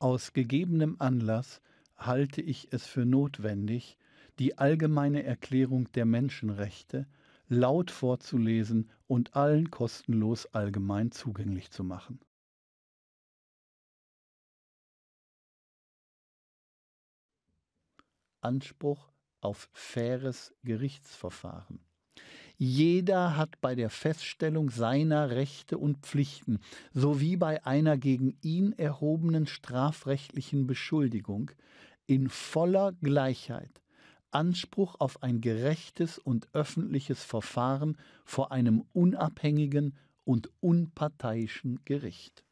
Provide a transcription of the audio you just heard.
Aus gegebenem Anlass halte ich es für notwendig, die allgemeine Erklärung der Menschenrechte laut vorzulesen und allen kostenlos allgemein zugänglich zu machen. Anspruch auf faires Gerichtsverfahren. Jeder hat bei der Feststellung seiner Rechte und Pflichten sowie bei einer gegen ihn erhobenen strafrechtlichen Beschuldigung in voller Gleichheit Anspruch auf ein gerechtes und öffentliches Verfahren vor einem unabhängigen und unparteiischen Gericht.